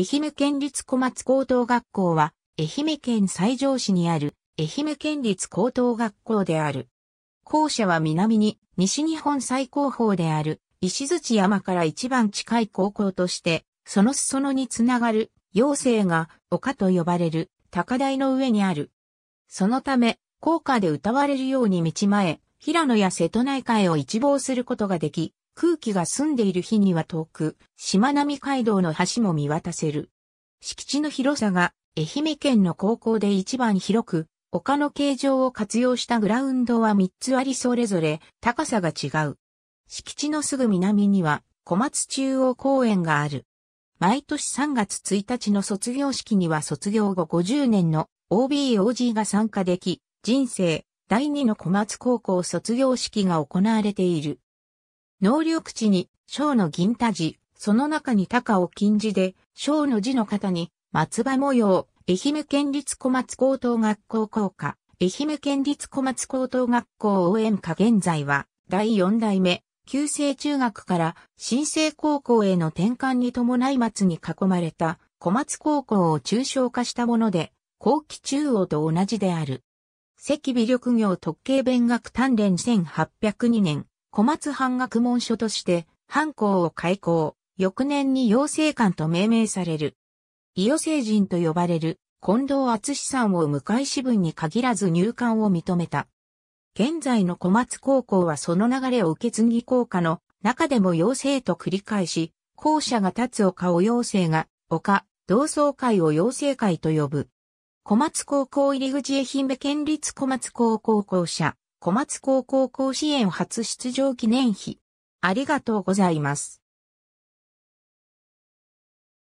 愛媛県立小松高等学校は、愛媛県西条市にある、愛媛県立高等学校である。校舎は南に、西日本最高峰である、石槌山から一番近い高校として、その裾野につながる、妖精が、丘と呼ばれる、高台の上にある。そのため、校歌で歌われるように道前、平野や瀬戸内海を一望することができ、空気が澄んでいる日には遠く、しまなみ海道の橋も見渡せる。敷地の広さが愛媛県の高校で一番広く、丘の形状を活用したグラウンドは3つありそれぞれ高さが違う。敷地のすぐ南には小松中央公園がある。毎年3月1日の卒業式には卒業後50年の OBOG が参加でき、人生第2の小松高校卒業式が行われている。能力地に、小の銀太字、その中に高を禁じで、小の字の型に、松葉模様、愛媛県立小松高等学校校歌、愛媛県立小松高等学校応援歌現在は、第四代目、旧制中学から新制高校への転換に伴い松に囲まれた小松高校を抽象化したもので、後期中央と同じである。関微力業特計弁学鍛錬1802年、小松藩学問所として、藩校を開校、翌年に養成館と命名される。伊予成人と呼ばれる近藤厚さんを向井支分に限らず入館を認めた。現在の小松高校はその流れを受け継ぎ校歌の中でも養成と繰り返し、校舎が立つ丘を養成が、丘、同窓会を養成会と呼ぶ。小松高校入り口愛媛県立小松高校校舎、小松高校甲子園初出場記念碑。ありがとうございます。